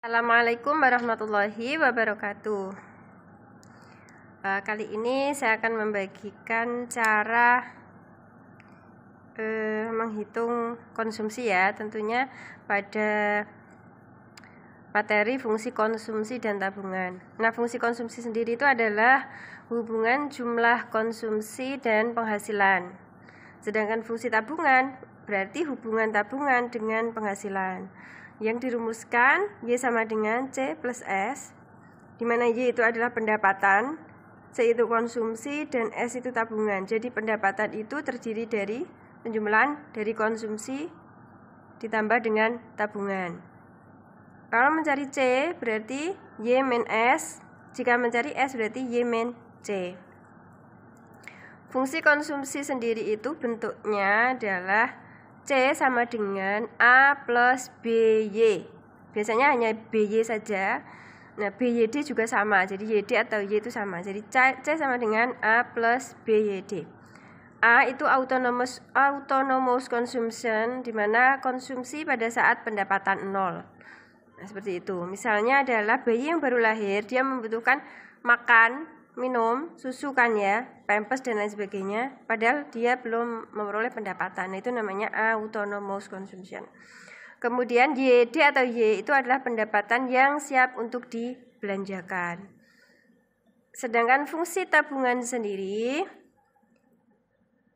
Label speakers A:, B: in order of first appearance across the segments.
A: Assalamualaikum warahmatullahi wabarakatuh. Eh, kali ini saya akan membagikan cara eh, menghitung konsumsi ya, tentunya pada materi fungsi konsumsi dan tabungan. Nah, fungsi konsumsi sendiri itu adalah hubungan jumlah konsumsi dan penghasilan. Sedangkan fungsi tabungan berarti hubungan tabungan dengan penghasilan yang dirumuskan Y sama dengan C plus S di mana Y itu adalah pendapatan C itu konsumsi dan S itu tabungan jadi pendapatan itu terdiri dari penjumlahan dari konsumsi ditambah dengan tabungan kalau mencari C berarti Y men S jika mencari S berarti Y men C Fungsi konsumsi sendiri itu bentuknya adalah C sama dengan A plus BY. Biasanya hanya BY saja. Nah, BYD juga sama. Jadi YD atau Y itu sama. Jadi C, C sama dengan A plus BYD. A itu autonomous autonomous consumption dimana konsumsi pada saat pendapatan nol. Nah, seperti itu. Misalnya adalah bayi yang baru lahir, dia membutuhkan makan minum susu kan ya, pampers dan lain sebagainya, padahal dia belum memperoleh pendapatan. Itu namanya autonomous consumption. Kemudian YD atau Y itu adalah pendapatan yang siap untuk dibelanjakan. Sedangkan fungsi tabungan sendiri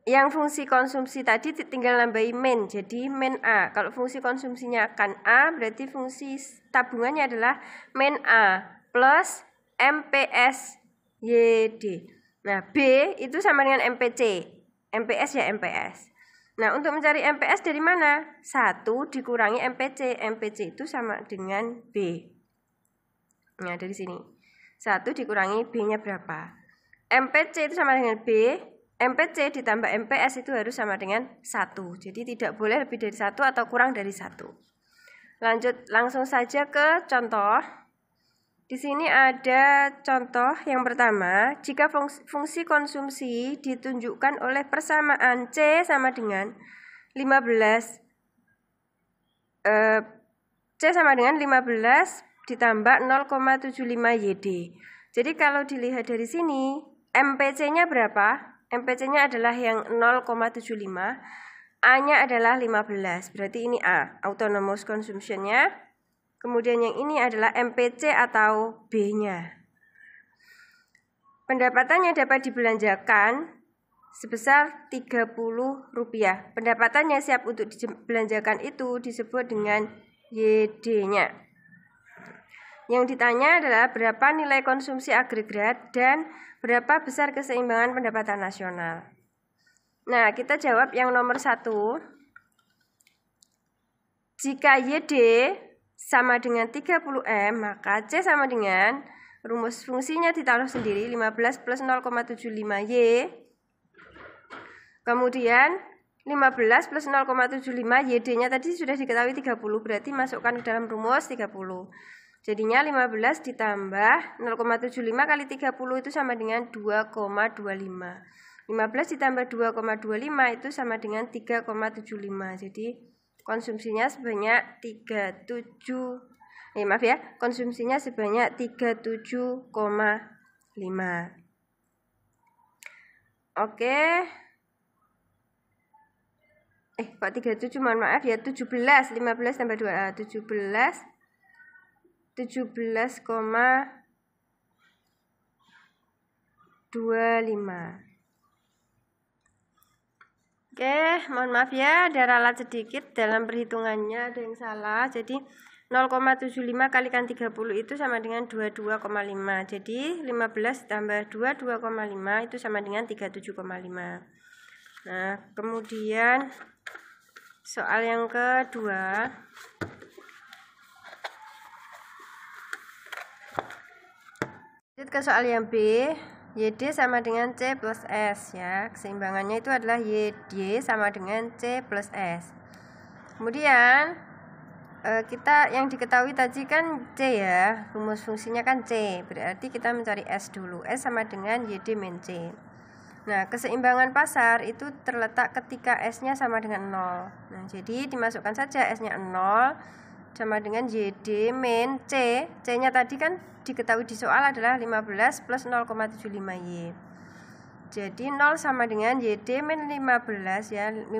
A: yang fungsi konsumsi tadi tinggal nambahin main jadi main A kalau fungsi konsumsinya akan A berarti fungsi tabungannya adalah main A plus MPS YD. Nah, B itu sama dengan MPC. MPS ya MPS. Nah, untuk mencari MPS dari mana? 1 dikurangi MPC. MPC itu sama dengan B. Nah, dari sini. 1 dikurangi B-nya berapa? MPC itu sama dengan B. MPC ditambah MPS itu harus sama dengan 1. Jadi tidak boleh lebih dari 1 atau kurang dari 1. Lanjut langsung saja ke contoh. Di sini ada contoh yang pertama, jika fungsi, konsumsi ditunjukkan oleh persamaan C sama dengan 15 eh, C sama dengan 15 ditambah 0,75 YD. Jadi kalau dilihat dari sini, MPC-nya berapa? MPC-nya adalah yang 0,75, A-nya adalah 15, berarti ini A, autonomous consumption-nya Kemudian yang ini adalah MPC atau B-nya. Pendapatannya dapat dibelanjakan sebesar Rp30. Pendapatan yang siap untuk dibelanjakan itu disebut dengan YD-nya. Yang ditanya adalah berapa nilai konsumsi agregat dan berapa besar keseimbangan pendapatan nasional. Nah, kita jawab yang nomor satu. Jika YD sama dengan 30M, maka C sama dengan rumus fungsinya ditaruh sendiri 15 plus 0,75Y. Kemudian 15 plus 0,75 YD-nya tadi sudah diketahui 30 berarti masukkan ke dalam rumus 30. Jadinya 15 ditambah 0,75 kali 30 itu sama dengan 2,25. 15 ditambah 2,25 itu sama dengan 3,75. Jadi konsumsinya sebanyak 37 eh maaf ya, konsumsinya sebanyak 37,5. Oke. Eh, kok 37 mohon maaf ya 17, 15 tambah 2 17 25 Oke, mohon maaf ya, ada ralat sedikit dalam perhitungannya, ada yang salah. Jadi 0,75 kalikan 30 itu sama dengan 22,5. Jadi 15 tambah 22,5 itu sama dengan 37,5. Nah, kemudian soal yang kedua lanjut ke soal yang B YD sama dengan C plus S ya keseimbangannya itu adalah YD sama dengan C plus S kemudian eh, kita yang diketahui tadi kan C ya rumus fungsinya kan C berarti kita mencari S dulu S sama dengan YD min C Nah, keseimbangan pasar itu terletak ketika S-nya sama dengan 0. Nah, jadi dimasukkan saja S-nya 0 sama dengan YD min C. C-nya tadi kan diketahui di soal adalah 15 plus 0,75Y jadi 0 sama dengan YD min 15 ya 15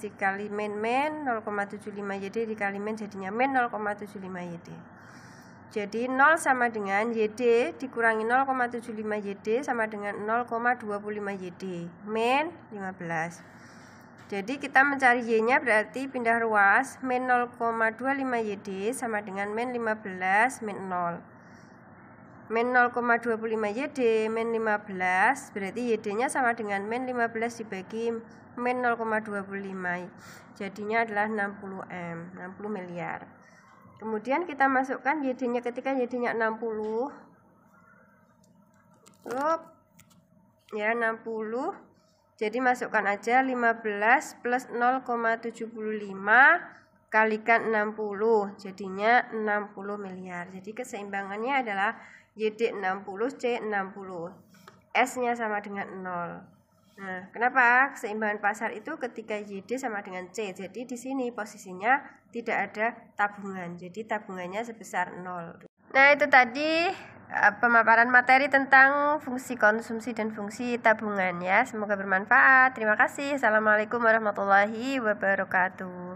A: dikali min min 0,75 YD dikali min jadinya min 0,75 YD jadi 0 sama dengan YD dikurangi 0,75 YD sama dengan 0,25 YD min 15 jadi kita mencari Y nya berarti pindah ruas min 0,25 YD sama dengan min 15 min 0 min 0,25 YD min 15 berarti YD nya sama dengan min 15 dibagi min 0,25 jadinya adalah 60 M 60 miliar kemudian kita masukkan YD nya ketika YD nya 60 Up. ya 60 jadi masukkan aja 15 plus 0,75 kalikan 60 jadinya 60 miliar jadi keseimbangannya adalah YD 60, C 60. S-nya sama dengan 0. Nah, kenapa keseimbangan pasar itu ketika YD sama dengan C? Jadi di sini posisinya tidak ada tabungan. Jadi tabungannya sebesar 0. Nah, itu tadi eh, pemaparan materi tentang fungsi konsumsi dan fungsi tabungan ya. Semoga bermanfaat. Terima kasih. Assalamualaikum warahmatullahi wabarakatuh.